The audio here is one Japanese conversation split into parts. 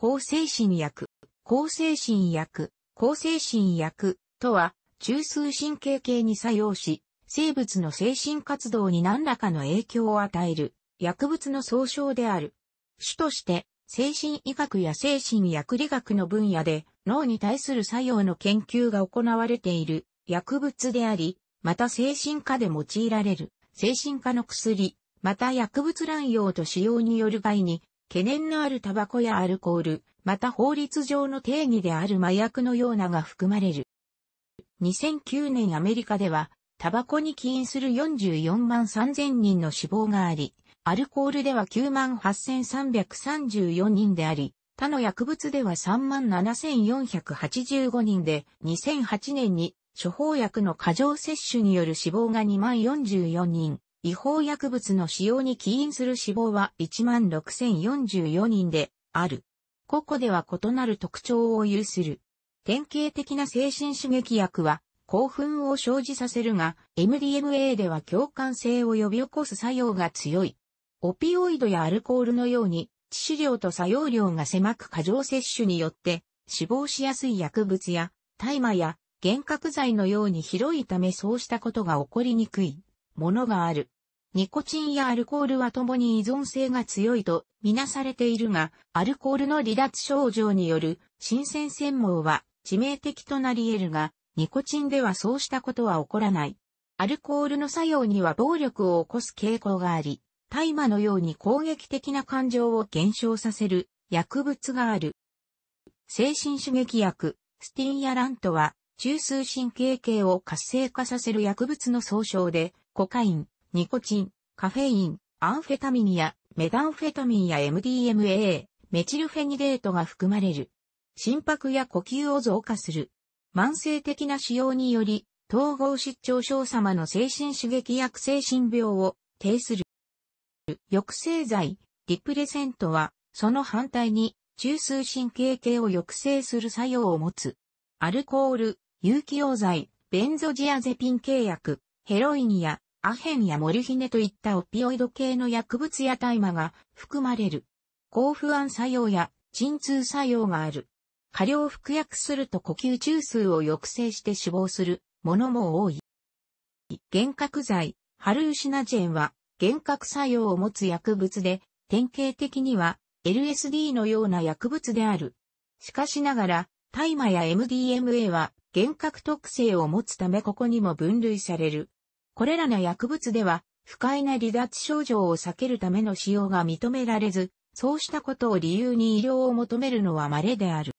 抗精神薬、抗精神薬、抗精神薬とは、中枢神経系に作用し、生物の精神活動に何らかの影響を与える、薬物の総称である。主として、精神医学や精神薬理学の分野で、脳に対する作用の研究が行われている薬物であり、また精神科で用いられる精神科の薬、また薬物乱用と使用による害に懸念のあるタバコやアルコール、また法律上の定義である麻薬のようなが含まれる。2009年アメリカでは、タバコに起因する44万3000人の死亡があり、アルコールでは9万8334人であり、他の薬物では3万7485人で、2008年に処方薬の過剰摂取による死亡が2万44人、違法薬物の使用に起因する死亡は16,044人である。個々では異なる特徴を有する。典型的な精神刺激薬は興奮を生じさせるが、MDMA では共感性を呼び起こす作用が強い。オピオイドやアルコールのように、致死量と作用量が狭く過剰摂取によって、死亡しやすい薬物や、大麻や、幻覚剤のように広いためそうしたことが起こりにくいものがある。ニコチンやアルコールはともに依存性が強いとみなされているが、アルコールの離脱症状による新鮮繊毛は致命的となり得るが、ニコチンではそうしたことは起こらない。アルコールの作用には暴力を起こす傾向があり、大麻のように攻撃的な感情を減少させる薬物がある。精神刺激薬、スティンやラントは、中枢神経系を活性化させる薬物の総称で、コカイン、ニコチン、カフェイン、アンフェタミンやメダンフェタミンや MDMA、メチルフェニデートが含まれる。心拍や呼吸を増加する。慢性的な使用により、統合失調症様の精神刺激薬精神病を呈する。抑制剤、リプレセントは、その反対に、中枢神経系を抑制する作用を持つ。アルコール、有機溶剤、ベンゾジアゼピン契約、ヘロインやアヘンやモルヒネといったオピオイド系の薬物や大麻が含まれる。抗不安作用や鎮痛作用がある。過量服薬すると呼吸中枢を抑制して死亡するものも多い。幻覚剤、ハルーシナジェンは幻覚作用を持つ薬物で、典型的には LSD のような薬物である。しかしながら、大麻や MDMA は幻覚特性を持つためここにも分類される。これらの薬物では、不快な離脱症状を避けるための使用が認められず、そうしたことを理由に医療を求めるのは稀である。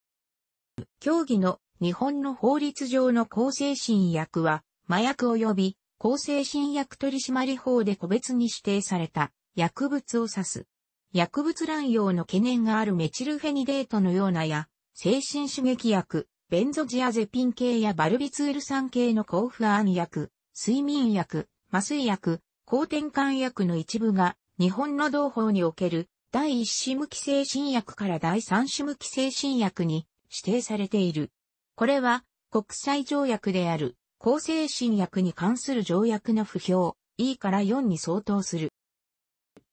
競技の日本の法律上の向精神薬は、麻薬及び向精神薬取締法で個別に指定された薬物を指す。薬物乱用の懸念があるメチルフェニデートのようなや、精神刺激薬、ベンゾジアゼピン系やバルビツール酸系の抗不安薬、睡眠薬、麻酔薬、抗転換薬の一部が日本の同法における第一種無期精新薬から第三種無期精新薬に指定されている。これは国際条約である向精神薬に関する条約の不評 E から4に相当する。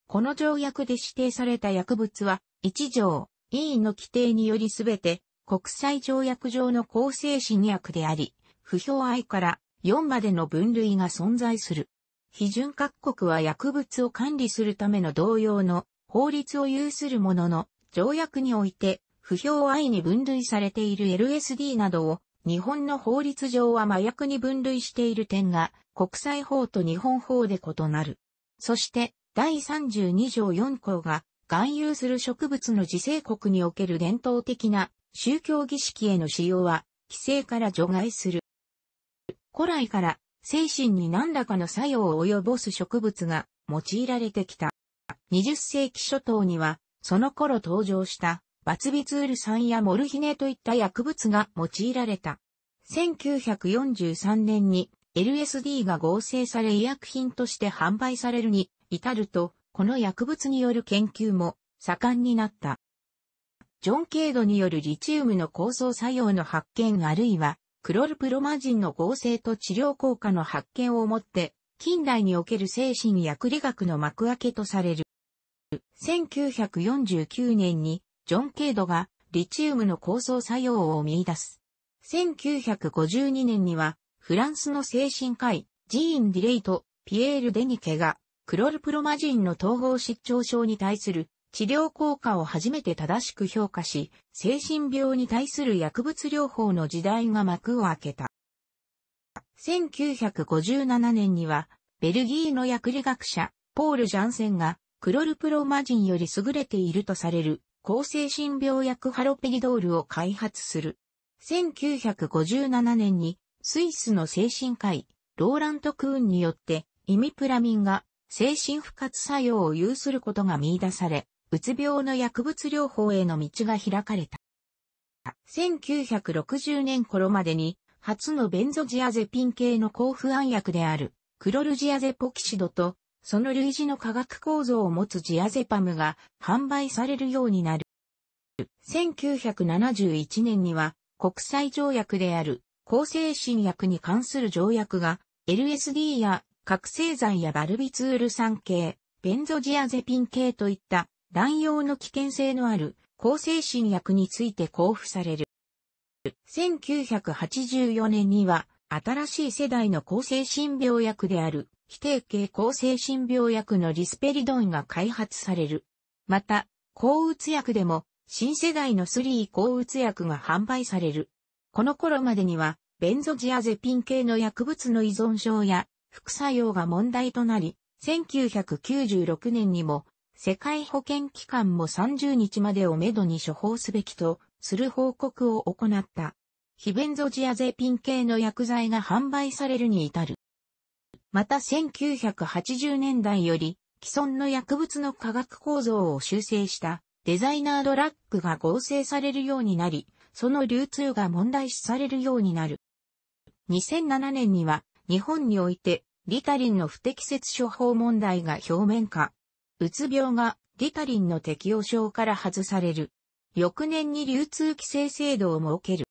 この条約で指定された薬物は1条 E の規定によりすべて国際条約上の向精神薬であり、不評 I から4までの分類が存在する。批准各国は薬物を管理するための同様の法律を有するものの、条約において、不評愛に分類されている LSD などを、日本の法律上は麻薬に分類している点が、国際法と日本法で異なる。そして、第32条4項が、含有する植物の自生国における伝統的な宗教儀式への使用は、規制から除外する。古来から精神に何らかの作用を及ぼす植物が用いられてきた。20世紀初頭には、その頃登場したバツビツール酸やモルヒネといった薬物が用いられた。1943年に LSD が合成され医薬品として販売されるに至ると、この薬物による研究も盛んになった。ジョン・ケイドによるリチウムの構想作用の発見あるいはクロルプロマジンの合成と治療効果の発見をもって、近代における精神薬理学の幕開けとされる。1949年に、ジョン・ケイドがリチウムの構想作用を見出す。1952年には、フランスの精神科医、ジーン・ディレイとピエール・デニケが、クロルプロマジンの統合失調症に対する治療効果を初めて正しく評価し、精神病に対する薬物療法の時代が幕を開けた。1957年には、ベルギーの薬理学者、ポール・ジャンセンが、クロルプロマジンより優れているとされる、抗精神病薬ハロペギドールを開発する。1957年に、スイスの精神科医、ローラント・クーンによって、イミプラミンが精神不活作用を有することが見出され、うつ病の薬物療法への道が開かれた。1960年頃までに、初のベンゾジアゼピン系の抗不安薬である、クロルジアゼポキシドと、その類似の化学構造を持つジアゼパムが販売されるようになる。1971年には、国際条約である、抗精神薬に関する条約が、LSD や覚醒剤やバルビツール酸系、ベンゾジアゼピン系といった乱用の危険性のある抗精神薬について交付される。1984年には、新しい世代の抗精神病薬である、非定型抗精神病薬のリスペリドンが開発される。また、抗うつ薬でも、新世代の3抗うつ薬が販売される。この頃までには、ベンゾジアゼピン系の薬物の依存症や副作用が問題となり、1996年にも世界保健機関も30日までをめどに処方すべきとする報告を行った。ヒベンゾジアゼピン系の薬剤が販売されるに至る。また1980年代より既存の薬物の化学構造を修正したデザイナードラッグが合成されるようになり、その流通が問題視されるようになる。2007年には日本においてリタリンの不適切処方問題が表面化。うつ病がリタリンの適用症から外される。翌年に流通規制制度を設ける。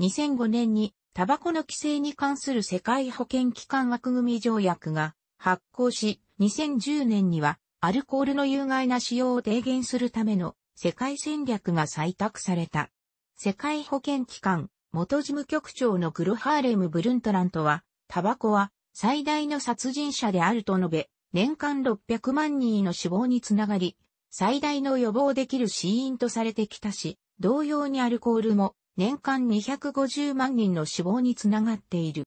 2005年にタバコの規制に関する世界保健機関枠組条約が発行し、2010年にはアルコールの有害な使用を低減するための世界戦略が採択された。世界保健機関元事務局長のグロハーレム・ブルントラントは、タバコは最大の殺人者であると述べ、年間600万人の死亡につながり、最大の予防できる死因とされてきたし、同様にアルコールも年間250万人の死亡につながっている。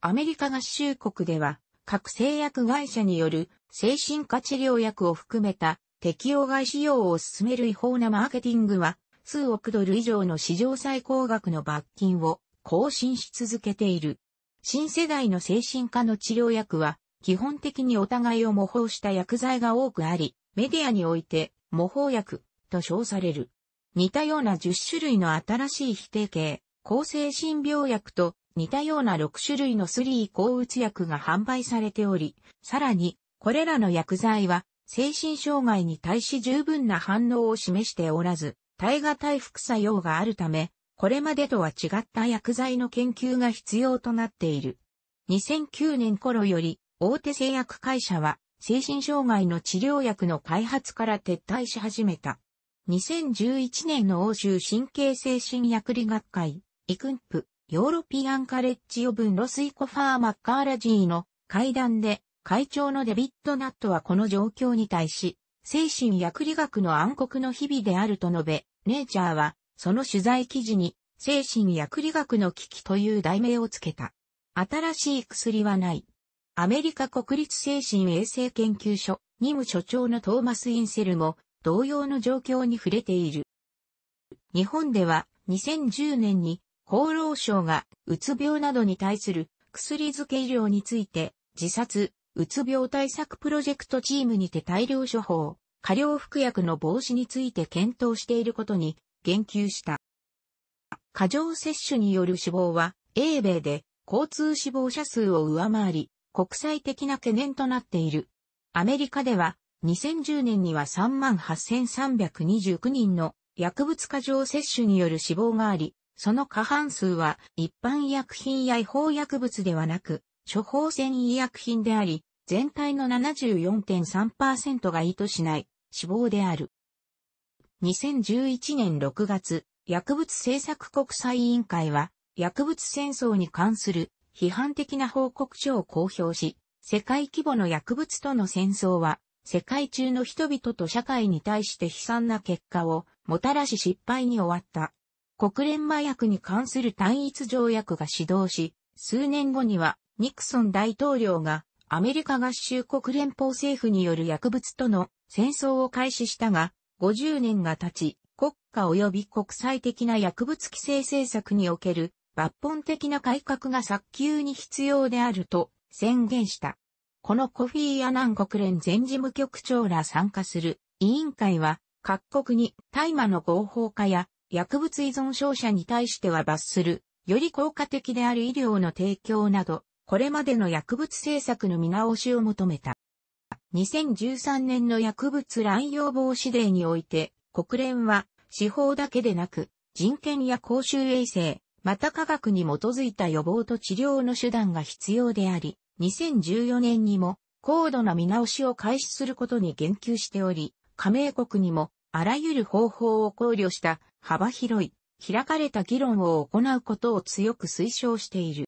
アメリカ合衆国では、各製薬会社による精神科治療薬を含めた適用外使用を進める違法なマーケティングは、数億ドル以上の史上最高額の罰金を更新し続けている。新世代の精神科の治療薬は、基本的にお互いを模倣した薬剤が多くあり、メディアにおいて模倣薬と称される。似たような10種類の新しい否定系、抗精神病薬と似たような6種類の3抗うつ薬が販売されており、さらに、これらの薬剤は、精神障害に対し十分な反応を示しておらず、耐えがい副作用があるため、これまでとは違った薬剤の研究が必要となっている。2009年頃より、大手製薬会社は精神障害の治療薬の開発から撤退し始めた。2011年の欧州神経精神薬理学会、イクンプ、ヨーロピアンカレッジオブンロスイコファーマッカーラジーの会談で会長のデビッド・ナットはこの状況に対し、精神薬理学の暗黒の日々であると述べ、ネイチャーはその取材記事に精神薬理学の危機という題名をつけた。新しい薬はない。アメリカ国立精神衛生研究所任務所長のトーマス・インセルも同様の状況に触れている。日本では2010年に厚労省がうつ病などに対する薬漬け医療について自殺、うつ病対策プロジェクトチームにて大量処方、過量服薬の防止について検討していることに言及した。過剰摂取による死亡は英米で交通死亡者数を上回り、国際的な懸念となっている。アメリカでは2010年には38,329人の薬物過剰摂取による死亡があり、その過半数は一般医薬品や違法薬物ではなく、処方箋医薬品であり、全体の74.3%が意図しない死亡である。2011年6月、薬物政策国際委員会は、薬物戦争に関する批判的な報告書を公表し、世界規模の薬物との戦争は、世界中の人々と社会に対して悲惨な結果をもたらし失敗に終わった。国連麻薬に関する単一条約が始動し、数年後にはニクソン大統領がアメリカ合衆国連邦政府による薬物との戦争を開始したが、50年が経ち、国家及び国際的な薬物規制政策における抜本的な改革が早急に必要であると宣言した。このコフィー・アナン国連全事務局長ら参加する委員会は各国に大麻の合法化や薬物依存症者に対しては罰するより効果的である医療の提供などこれまでの薬物政策の見直しを求めた。2013年の薬物乱用防止デーにおいて国連は司法だけでなく人権や公衆衛生、また科学に基づいた予防と治療の手段が必要であり、2014年にも高度な見直しを開始することに言及しており、加盟国にもあらゆる方法を考慮した幅広い開かれた議論を行うことを強く推奨している。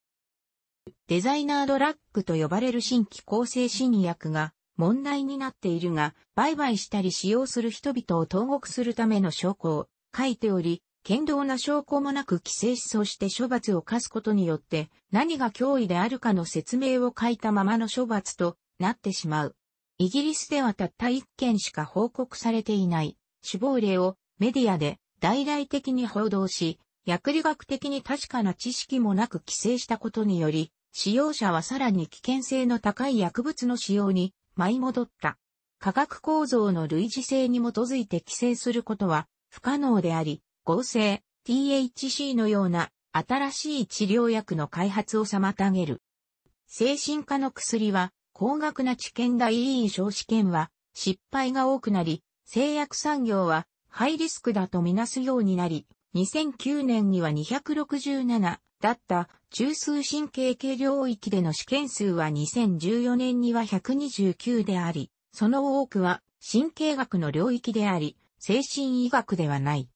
デザイナードラッグと呼ばれる新規構成新薬が問題になっているが、売買したり使用する人々を投獄するための証拠を書いており、堅牢な証拠もなく規制思想して処罰を課すことによって、何が脅威であるかの説明を書いたままの処罰となってしまう。イギリスではたった一件しか報告されていない死亡例をメディアで大々的に報道し、薬理学的に確かな知識もなく規制したことにより、使用者はさらに危険性の高い薬物の使用に舞い戻った。化学構造の類似性に基づいて規制することは不可能であり、合成、THC のような新しい治療薬の開発を妨げる。精神科の薬は、高額な治験大いい小試験は、失敗が多くなり、製薬産業は、ハイリスクだとみなすようになり、2009年には267だった中枢神経系領域での試験数は2014年には129であり、その多くは神経学の領域であり、精神医学ではない。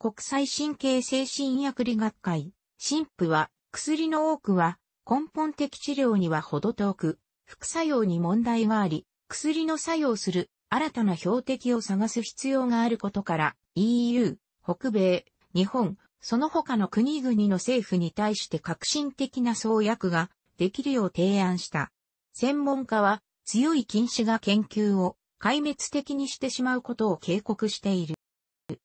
国際神経精神薬理学会、神父は、薬の多くは、根本的治療にはほど遠く、副作用に問題があり、薬の作用する新たな標的を探す必要があることから、EU、北米、日本、その他の国々の政府に対して革新的な創薬ができるよう提案した。専門家は強い禁止が研究を壊滅的にしてしまうことを警告している。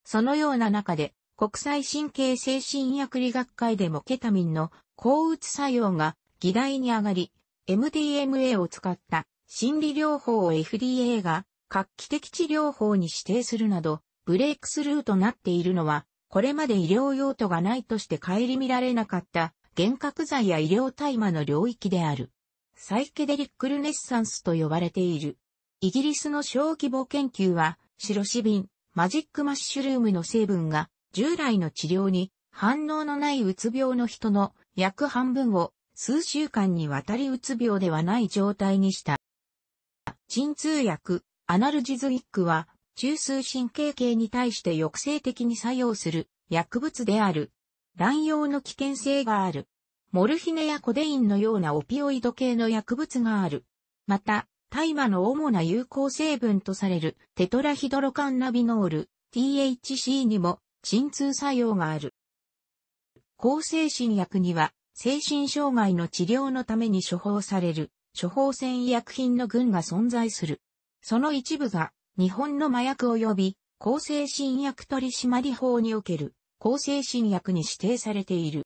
そのような中で、国際神経精神薬理学会でもケタミンの抗うつ作用が議題に上がり、MDMA を使った心理療法を FDA が画期的治療法に指定するなど、ブレイクスルーとなっているのは、これまで医療用途がないとして顧みられなかった幻覚剤や医療大麻の領域である。サイケデリックルネッサンスと呼ばれている。イギリスの小規模研究は、シロシビン、マジックマッシュルームの成分が従来の治療に反応のないうつ病の人の約半分を数週間にわたりうつ病ではない状態にした。鎮痛薬、アナルジズイックは中枢神経系に対して抑制的に作用する薬物である。乱用の危険性がある。モルヒネやコデインのようなオピオイド系の薬物がある。また、大麻の主な有効成分とされるテトラヒドロカンナビノール THC にも鎮痛作用がある。抗精神薬には精神障害の治療のために処方される処方箋医薬品の群が存在する。その一部が日本の麻薬及び抗精神薬取締法における抗精神薬に指定されている。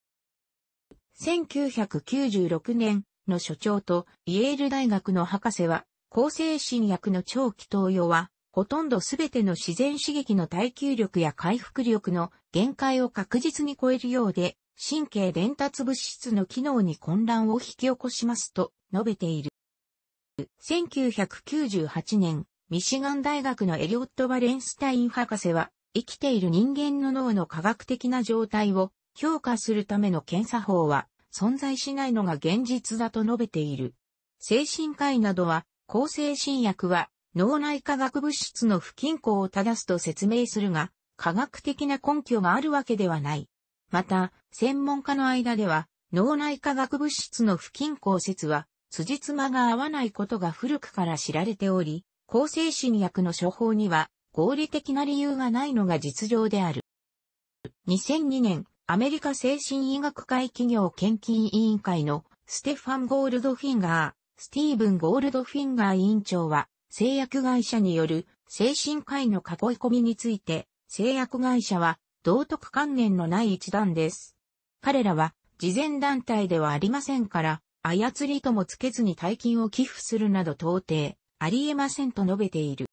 1996年の所長とイェール大学の博士は抗精神薬の長期投与は、ほとんどすべての自然刺激の耐久力や回復力の限界を確実に超えるようで、神経伝達物質の機能に混乱を引き起こしますと述べている。1998年、ミシガン大学のエリオット・バレンスタイン博士は、生きている人間の脳の科学的な状態を評価するための検査法は存在しないのが現実だと述べている。精神科医などは抗精神薬は脳内化学物質の不均衡を正すと説明するが、科学的な根拠があるわけではない。また、専門家の間では、脳内化学物質の不均衡説は、辻褄が合わないことが古くから知られており、抗精神薬の処方には合理的な理由がないのが実情である。2002年、アメリカ精神医学会企業献金委員会のステファン・ゴールドフィンガー、スティーブン・ゴールドフィンガー委員長は、製薬会社による精神科医の囲い込みについて、製薬会社は道徳観念のない一団です。彼らは、慈善団体ではありませんから、操りともつけずに大金を寄付するなど到底、ありえませんと述べている。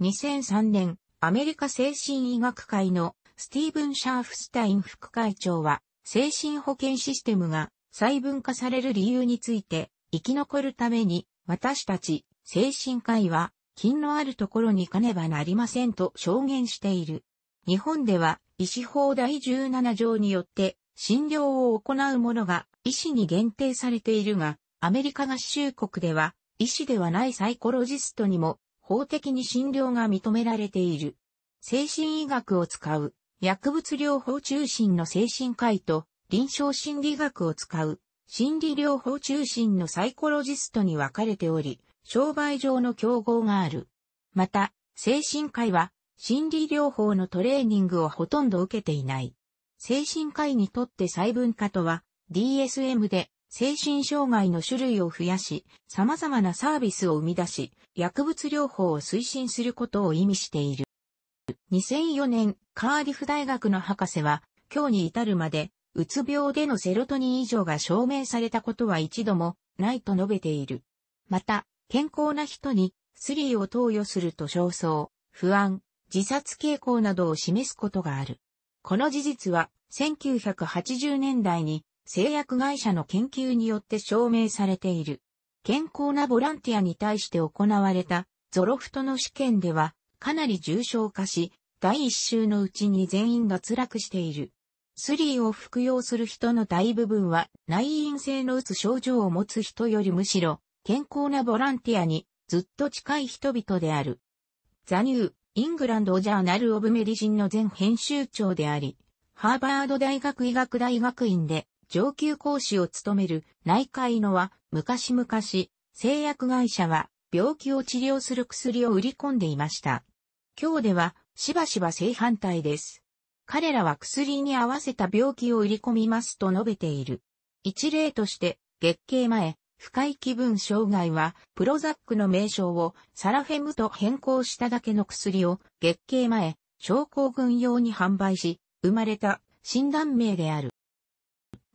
2003年、アメリカ精神医学会のスティーブン・シャーフスタイン副会長は、精神保険システムが細分化される理由について、生き残るために、私たち、精神科医は、金のあるところに行かねばなりませんと証言している。日本では、医師法第17条によって、診療を行う者が医師に限定されているが、アメリカ合衆国では、医師ではないサイコロジストにも、法的に診療が認められている。精神医学を使う、薬物療法中心の精神科医と、臨床心理学を使う、心理療法中心のサイコロジストに分かれており、商売上の競合がある。また、精神科医は心理療法のトレーニングをほとんど受けていない。精神科医にとって細分化とは、DSM で精神障害の種類を増やし、様々なサービスを生み出し、薬物療法を推進することを意味している。2004年、カーディフ大学の博士は、今日に至るまで、うつ病でのセロトニン異常が証明されたことは一度もないと述べている。また、健康な人にスリーを投与すると焦燥、不安、自殺傾向などを示すことがある。この事実は1980年代に製薬会社の研究によって証明されている。健康なボランティアに対して行われたゾロフトの試験ではかなり重症化し、第一週のうちに全員が辛くしている。スリーを服用する人の大部分は内因性のうつ症状を持つ人よりむしろ健康なボランティアにずっと近い人々である。ザニュー、イングランドジャーナル・オブ・メディジンの前編集長であり、ハーバード大学医学大学院で上級講師を務める内科医のは昔々製薬会社は病気を治療する薬を売り込んでいました。今日ではしばしば正反対です。彼らは薬に合わせた病気を売り込みますと述べている。一例として、月経前、不快気分障害は、プロザックの名称をサラフェムと変更しただけの薬を月経前、症候群用に販売し、生まれた診断名である。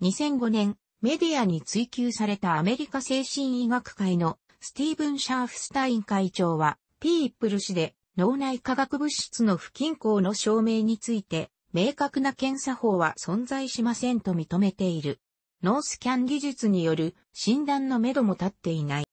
2005年、メディアに追及されたアメリカ精神医学会のスティーブン・シャーフスタイン会長は、ピープル氏で脳内化学物質の不均衡の証明について明確な検査法は存在しませんと認めている。ノースキャン技術による診断のめども立っていない。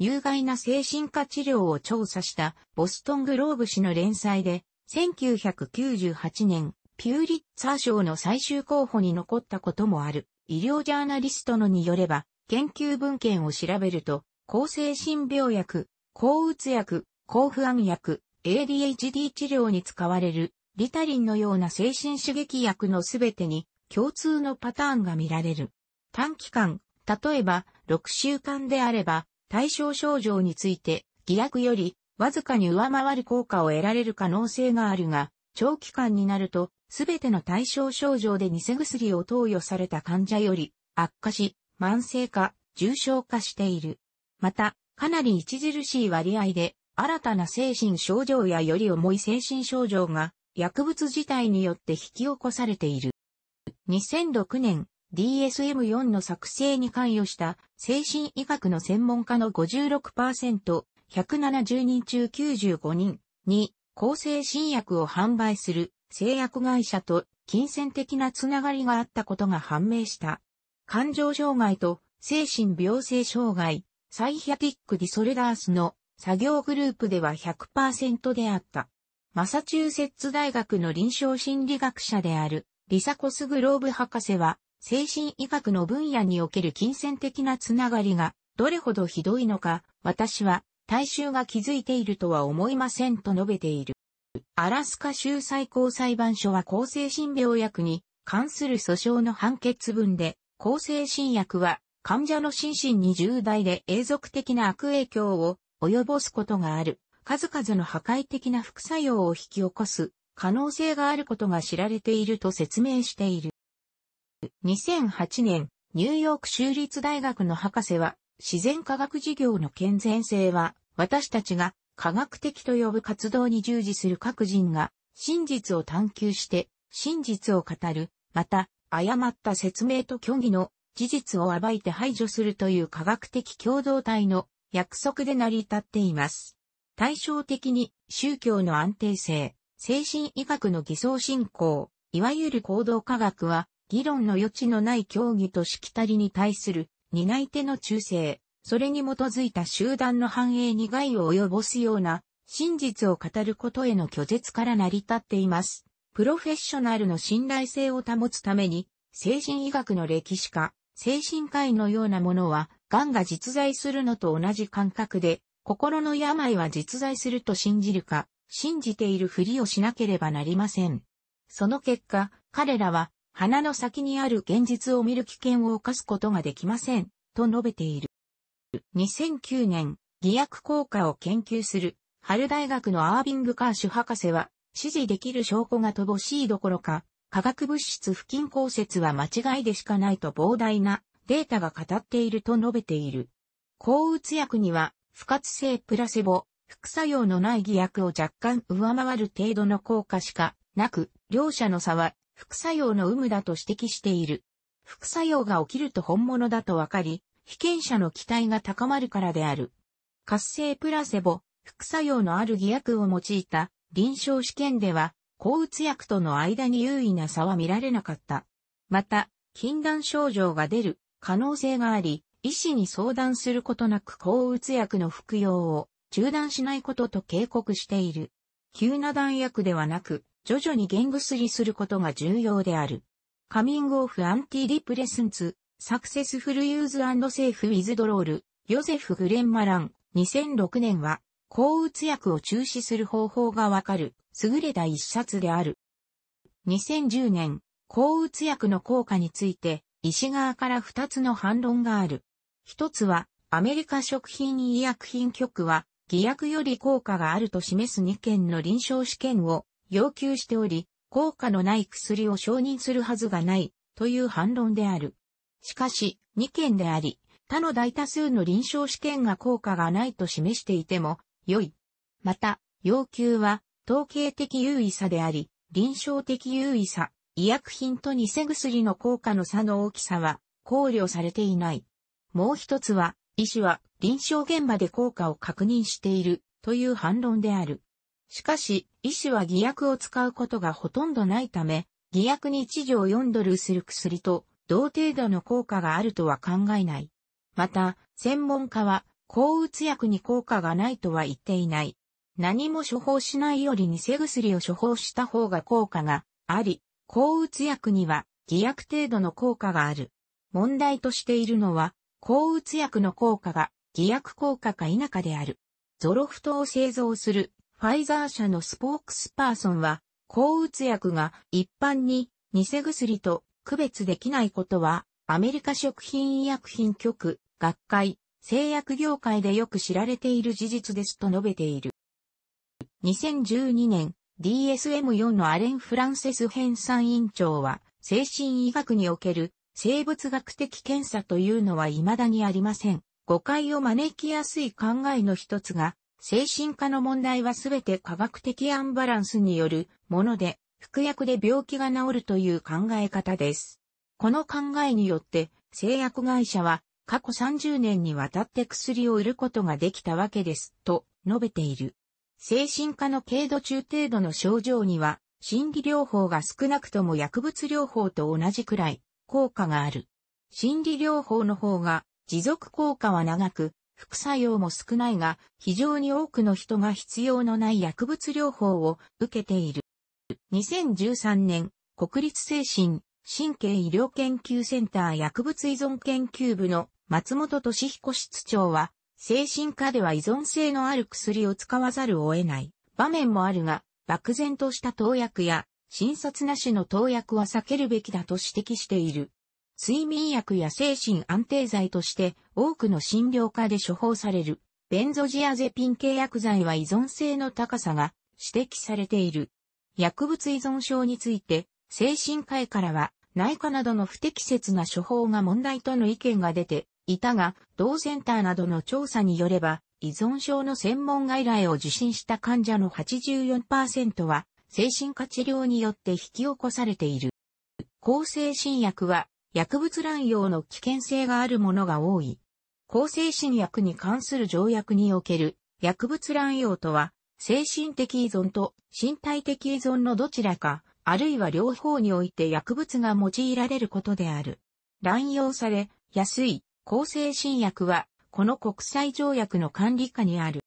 有害な精神科治療を調査したボストングローブ氏の連載で、1998年、ピューリッツァー賞の最終候補に残ったこともある。医療ジャーナリストのによれば、研究文献を調べると、抗精神病薬、抗うつ薬、抗不安薬、ADHD 治療に使われるリタリンのような精神刺激薬のすべてに共通のパターンが見られる。短期間、例えば6週間であれば対象症状について偽薬よりわずかに上回る効果を得られる可能性があるが、長期間になると、すべての対象症状で偽薬を投与された患者より悪化し、慢性化、重症化している。また、かなり著しい割合で、新たな精神症状やより重い精神症状が薬物自体によって引き起こされている。2006年、DSM-4 の作成に関与した精神医学の専門家の56%、170人中95人に抗生新薬を販売する製薬会社と金銭的なつながりがあったことが判明した。感情障害と精神病性障害、サイヒアティックディソルダースの作業グループでは100%であった。マサチューセッツ大学の臨床心理学者である、リサコスグローブ博士は、精神医学の分野における金銭的なつながりが、どれほどひどいのか、私は、大衆が気づいているとは思いませんと述べている。アラスカ州最高裁判所は抗精神病薬に関する訴訟の判決文で、抗精神薬は患者の心身に重大で永続的な悪影響を及ぼすことがある数々の破壊的な副作用を引き起こす可能性があることが知られていると説明している。2008年、ニューヨーク州立大学の博士は、自然科学事業の健全性は、私たちが科学的と呼ぶ活動に従事する各人が、真実を探求して、真実を語る、また、誤った説明と虚偽の事実を暴いて排除するという科学的共同体の約束で成り立っています。対照的に宗教の安定性、精神医学の偽装信仰、いわゆる行動科学は、議論の余地のない教義としきたりに対する担い手の忠誠、それに基づいた集団の繁栄に害を及ぼすような真実を語ることへの拒絶から成り立っています。プロフェッショナルの信頼性を保つために、精神医学の歴史家、精神科医のようなものは、癌が実在するのと同じ感覚で、心の病は実在すると信じるか、信じているふりをしなければなりません。その結果、彼らは、鼻の先にある現実を見る危険を犯すことができません、と述べている。2009年、偽薬効果を研究する、春大学のアービング・カーシュ博士は、指示できる証拠が乏しいどころか、化学物質不均衡説は間違いでしかないと膨大なデータが語っていると述べている。抗うつ薬には不活性プラセボ、副作用のない偽薬を若干上回る程度の効果しかなく、両者の差は副作用の有無だと指摘している。副作用が起きると本物だとわかり、被験者の期待が高まるからである。活性プラセボ、副作用のある偽薬を用いた臨床試験では、抗うつ薬との間に優位な差は見られなかった。また、禁断症状が出る可能性があり、医師に相談することなく抗うつ薬の服用を中断しないことと警告している。急な弾薬ではなく、徐々に減薬することが重要である。カミングオフアンティディプレスンツ、サクセスフルユーズセーフウィズドロール、ヨゼフ・グレンマラン、2006年は、抗うつ薬を中止する方法がわかる、優れた一冊である。2010年、抗うつ薬の効果について、医師側から2つの反論がある。一つは、アメリカ食品医薬品局は、偽薬より効果があると示す2件の臨床試験を要求しており、効果のない薬を承認するはずがない、という反論である。しかし、2件であり、他の大多数の臨床試験が効果がないと示していても、良い。また、要求は、統計的優位差であり、臨床的優位差、医薬品と偽薬の効果の差の大きさは考慮されていない。もう一つは、医師は臨床現場で効果を確認しているという反論である。しかし、医師は偽薬を使うことがほとんどないため、偽薬に1錠4ドルする薬と同程度の効果があるとは考えない。また、専門家は、抗うつ薬に効果がないとは言っていない。何も処方しないより偽薬を処方した方が効果があり、抗うつ薬には偽薬程度の効果がある。問題としているのは、抗うつ薬の効果が偽薬効果か否かである。ゾロフトを製造するファイザー社のスポークスパーソンは、抗うつ薬が一般に偽薬と区別できないことは、アメリカ食品医薬品局、学会、製薬業界でよく知られている事実ですと述べている。2012年、DSM-4 のアレン・フランセス編纂委員長は、精神医学における生物学的検査というのは未だにありません。誤解を招きやすい考えの一つが、精神科の問題はすべて科学的アンバランスによるもので、服薬で病気が治るという考え方です。この考えによって、製薬会社は過去30年にわたって薬を売ることができたわけです、と述べている。精神科の軽度中程度の症状には、心理療法が少なくとも薬物療法と同じくらい効果がある。心理療法の方が持続効果は長く、副作用も少ないが、非常に多くの人が必要のない薬物療法を受けている。2013年、国立精神神経医療研究センター薬物依存研究部の松本敏彦室長は、精神科では依存性のある薬を使わざるを得ない場面もあるが、漠然とした投薬や診察なしの投薬は避けるべきだと指摘している。睡眠薬や精神安定剤として多くの診療科で処方されるベンゾジアゼピン系薬剤は依存性の高さが指摘されている。薬物依存症について精神科医からは内科などの不適切な処方が問題との意見が出ていたが、同センターなどの調査によれば依存症の専門外来を受診した患者の84%は精神科治療によって引き起こされている。抗精神薬は薬物乱用の危険性があるものが多い。抗精神薬に関する条約における薬物乱用とは、精神的依存と身体的依存のどちらか、あるいは両方において薬物が用いられることである。乱用され、安い、抗精神薬は、この国際条約の管理下にある。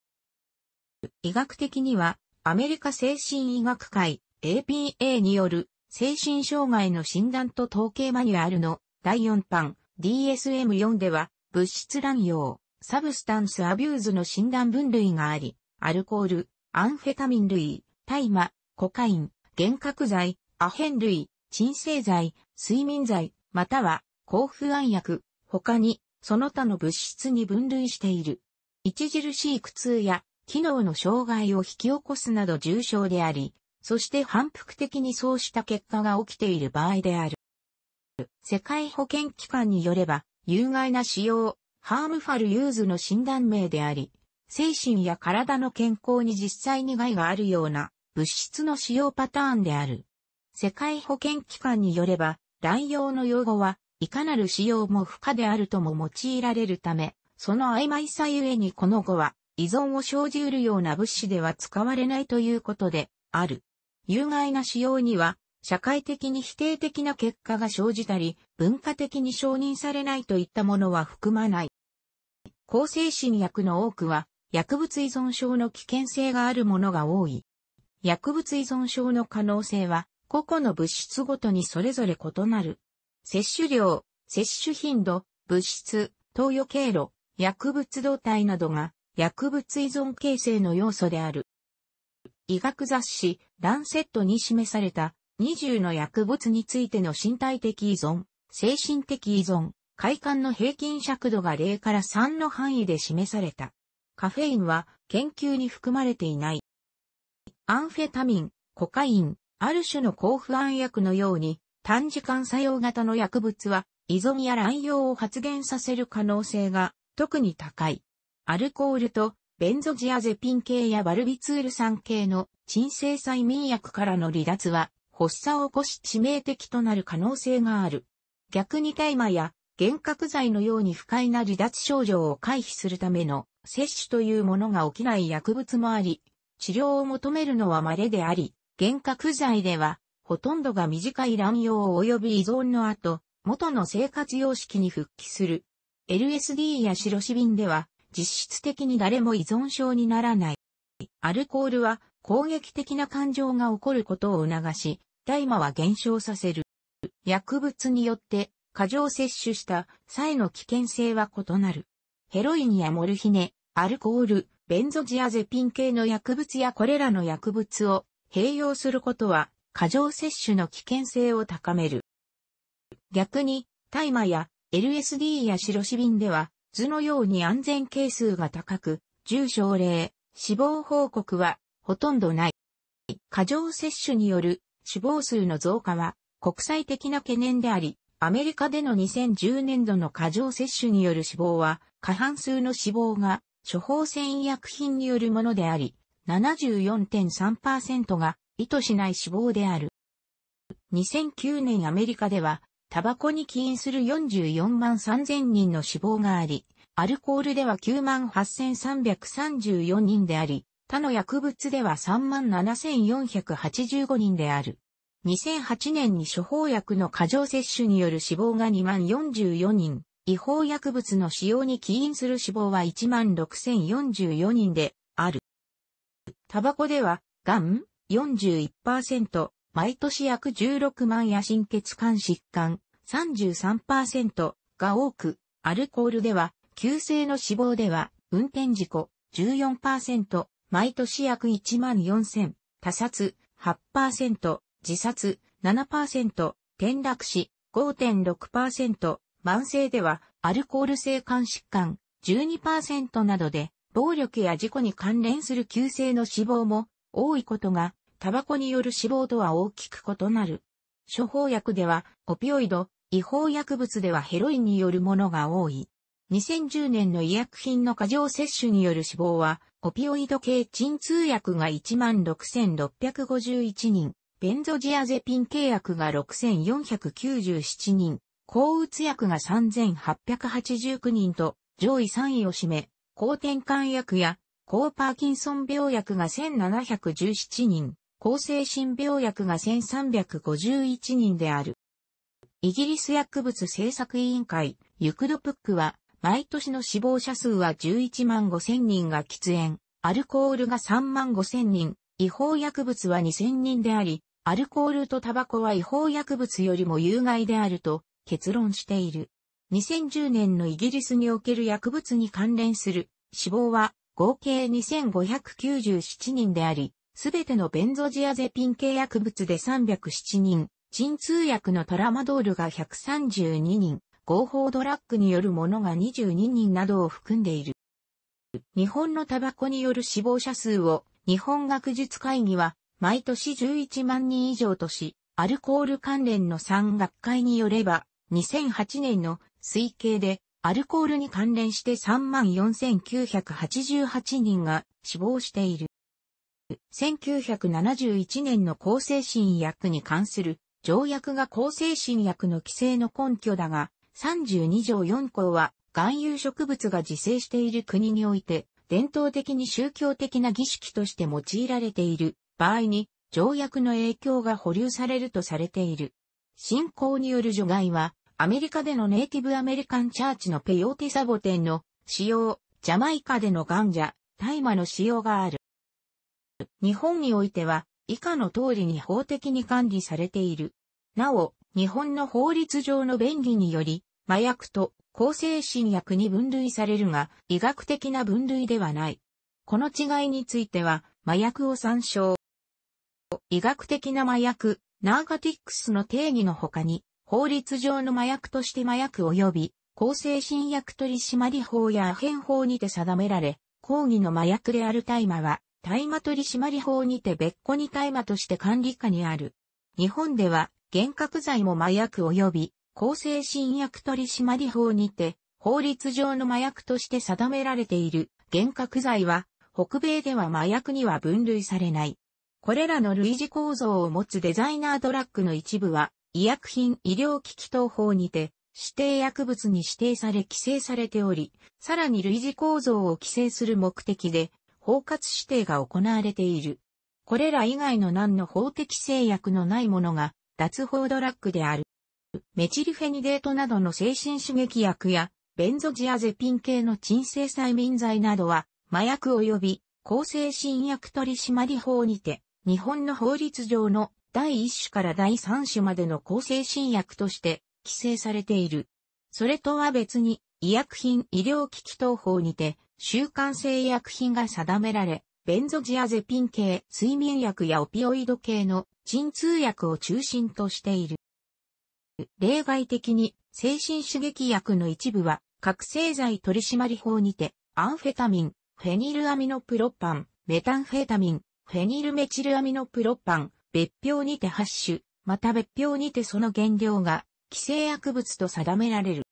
医学的には、アメリカ精神医学会 APA による精神障害の診断と統計マニュアルの第4版 DSM4 では物質乱用、サブスタンスアビューズの診断分類があり、アルコール、アンフェタミン類、大麻、コカイン、幻覚剤、アヘン類、鎮静剤、睡眠剤、または抗不安薬、他にその他の物質に分類している。著しい苦痛や機能の障害を引き起こすなど重症であり、そして反復的にそうした結果が起きている場合である。世界保健機関によれば、有害な使用、ハームファルユーズの診断名であり、精神や体の健康に実際に害があるような物質の使用パターンである。世界保健機関によれば、乱用の用語はいかなる使用も不可であるとも用いられるため、その曖昧さゆえにこの語は依存を生じうるような物資では使われないということである。有害な使用には、社会的に否定的な結果が生じたり、文化的に承認されないといったものは含まない。向精神薬の多くは、薬物依存症の危険性があるものが多い。薬物依存症の可能性は、個々の物質ごとにそれぞれ異なる。摂取量、摂取頻度、物質、投与経路、薬物動態などが薬物依存形成の要素である。医学雑誌、ランセットに示された20の薬物についての身体的依存、精神的依存、快感の平均尺度が0から3の範囲で示された。カフェインは研究に含まれていない。アンフェタミン、コカイン、ある種の抗不安薬のように短時間作用型の薬物は依存や乱用を発現させる可能性が特に高い。アルコールとベンゾジアゼピン系やバルビツール酸系の鎮静剤民薬からの離脱は発作を起こし致命的となる可能性がある。逆に大麻や幻覚剤のように不快な離脱症状を回避するための摂取というものが起きない薬物もあり、治療を求めるのは稀であり、幻覚剤ではほとんどが短い乱用及び依存の後、元の生活様式に復帰する。LSD や白シビンでは実質的に誰も依存症にならない。アルコールは攻撃的な感情が起こることを促し、大麻は減少させる。薬物によって過剰摂取した際の危険性は異なる。ヘロインやモルヒネ、アルコール、ベンゾジアゼピン系の薬物やこれらの薬物を併用することは過剰摂取の危険性を高める。逆に、大麻や LSD や白シビンでは図のように安全係数が高く、重症例、死亡報告はほとんどない。過剰摂取による死亡数の増加は国際的な懸念であり、アメリカでの2010年度の過剰摂取による死亡は、過半数の死亡が処方箋医薬品によるものであり、74.3%が意図しない死亡である。2009年アメリカではタバコに起因する44万3000人の死亡があり、アルコールでは9万8334人であり、他の薬物では3万7485人である。2008年に処方薬の過剰摂取による死亡が2万44人、違法薬物の使用に起因する死亡は1万6044人である。タバコでは、がん41%、毎年約16万や心血管疾患33%が多く、アルコールでは、急性の死亡では、運転事故14%、毎年約1万4000、他殺8%、自殺7%、転落死5.6%、慢性では、アルコール性肝疾患12%などで、暴力や事故に関連する急性の死亡も多いことがタバコによる死亡とは大きく異なる。処方薬では、オピオイド、違法薬物ではヘロインによるものが多い。2010年の医薬品の過剰摂取による死亡は、オピオイド系鎮痛薬が16,651人、ベンゾジアゼピン契約が6,497人、抗うつ薬が3,889人と、上位3位を占め、抗転換薬や、抗パーキンソン病薬が1717人、抗精神病薬が1351人である。イギリス薬物政策委員会、ユクドプックは、毎年の死亡者数は11万5千人が喫煙、アルコールが3万5千人、違法薬物は2千人であり、アルコールとタバコは違法薬物よりも有害であると結論している。2010年のイギリスにおける薬物に関連する死亡は合計2597人であり、すべてのベンゾジアゼピン系薬物で307人、鎮痛薬のトラマドールが132人、合法ドラッグによるものが22人などを含んでいる。日本のタバコによる死亡者数を日本学術会議は毎年11万人以上とし、アルコール関連の3学会によれば、2008年の推計でアルコールに関連して34,988人が死亡している。1971年の向精神薬に関する条約が向精神薬の規制の根拠だが、32条4項は、含有植物が自生している国において、伝統的に宗教的な儀式として用いられている場合に、条約の影響が保留されるとされている。信仰による除外は、アメリカでのネイティブアメリカンチャーチのペヨーテサボテンの使用、ジャマイカでのガンジャ、大麻の使用がある。日本においては、以下の通りに法的に管理されている。なお、日本の法律上の便宜により、麻薬と向精神薬に分類されるが、医学的な分類ではない。この違いについては、麻薬を参照。医学的な麻薬、ナーガティックスの定義の他に、法律上の麻薬として麻薬及び、向精神薬取締法や編法にて定められ、抗議の麻薬である大麻は、大麻取締法にて別個に大麻として管理下にある。日本では、幻覚剤も麻薬及び、向精神薬取締法にて、法律上の麻薬として定められている幻覚剤は、北米では麻薬には分類されない。これらの類似構造を持つデザイナードラッグの一部は、医薬品医療機器等法にて、指定薬物に指定され規制されており、さらに類似構造を規制する目的で、包括指定が行われている。これら以外の何の法的制約のないものが脱法ドラッグである。メチルフェニデートなどの精神刺激薬やベンゾジアゼピン系の鎮静催眠剤などは麻薬及び抗精神薬取締法にて日本の法律上の第一種から第三種までの抗精神薬として規制されている。それとは別に医薬品医療機器等法にて習慣性薬品が定められ、ベンゾジアゼピン系、睡眠薬やオピオイド系の鎮痛薬を中心としている。例外的に、精神刺激薬の一部は、覚醒剤取締法にて、アンフェタミン、フェニルアミノプロパン、メタンフェタミン、フェニルメチルアミノプロパン、別表にて発種、また別表にてその原料が、規制薬物と定められる。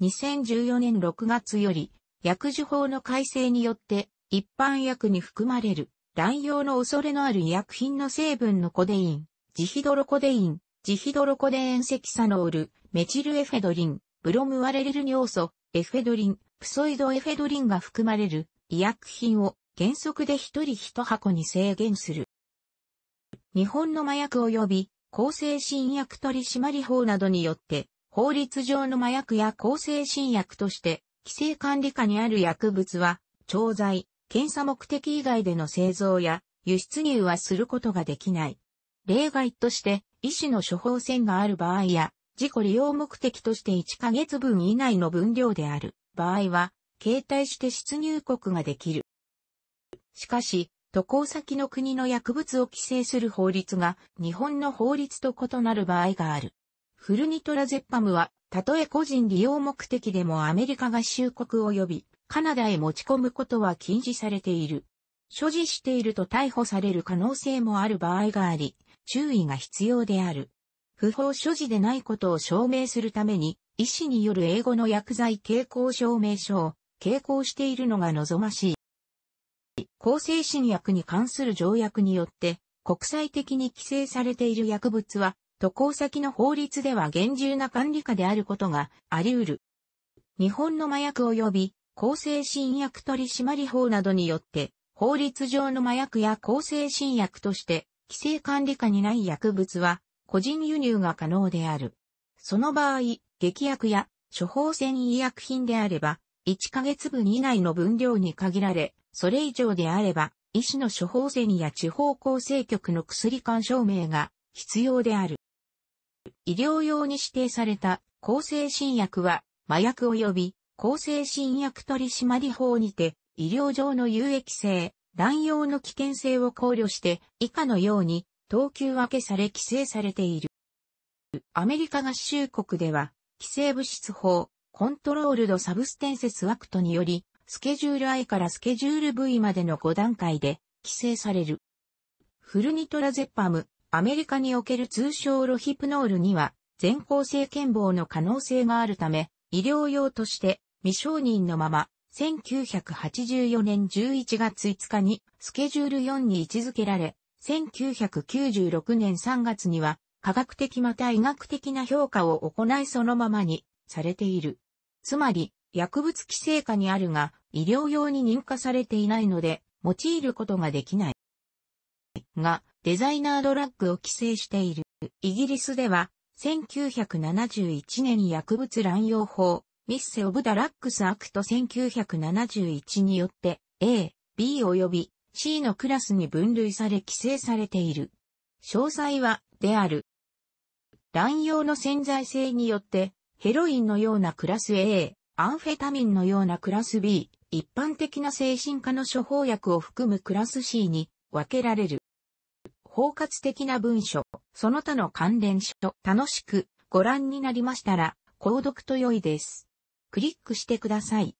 2014年6月より、薬事法の改正によって、一般薬に含まれる、乱用の恐れのある医薬品の成分のコデイン、ジヒドロコデイン、ジヒドロコデエンセキサノール、メチルエフェドリン、ブロムアレル尿素、エフェドリン、プソイドエフェドリンが含まれる医薬品を原則で一人一箱に制限する。日本の麻薬及び抗精神薬取締法などによって、法律上の麻薬や抗精神薬として規制管理下にある薬物は、調剤、検査目的以外での製造や輸出入はすることができない。例外として、医師の処方箋がある場合や、自己利用目的として1ヶ月分以内の分量である場合は、携帯して出入国ができる。しかし、渡航先の国の薬物を規制する法律が日本の法律と異なる場合がある。フルニトラゼッパムはたとえ個人利用目的でもアメリカ合衆国及びカナダへ持ち込むことは禁止されている。所持していると逮捕される可能性もある場合があり、注意が必要である。不法所持でないことを証明するために、医師による英語の薬剤傾向証明書を傾向しているのが望ましい。抗精神薬に関する条約によって、国際的に規制されている薬物は、渡航先の法律では厳重な管理下であることがあり得る。日本の麻薬及び向精神薬取締法などによって、法律上の麻薬や向精神薬として、規制管理下にない薬物は、個人輸入が可能である。その場合、劇薬や処方箋医薬品であれば、1ヶ月分以内の分量に限られ、それ以上であれば、医師の処方箋や地方厚生局の薬管証明が必要である。医療用に指定された抗精神薬は、麻薬及び抗精神薬取締法にて、医療上の有益性、乱用の危険性を考慮して、以下のように、等級分けされ規制されている。アメリカ合衆国では、規制物質法、コントロールドサブステンセスアクトにより、スケジュール I からスケジュール V までの5段階で規制される。フルニトラゼパム、アメリカにおける通称ロヒプノールには、全校性健忘の可能性があるため、医療用として未承認のまま、1984年11月5日にスケジュール4に位置づけられ、1996年3月には科学的また医学的な評価を行いそのままにされている。つまり、薬物規制下にあるが、医療用に認可されていないので、用いることができない。がデザイナードラッグを規制している。イギリスでは1971年薬物乱用法、ミッセ・オブ・ダ・ラックス・アクト1971によって A、B 及び C のクラスに分類され規制されている。詳細は、である。乱用の潜在性によって、ヘロインのようなクラス A、アンフェタミンのようなクラス B、一般的な精神科の処方薬を含むクラス C に分けられる。包括的な文書、その他の関連書、楽しくご覧になりましたら、購読と良いです。クリックしてください。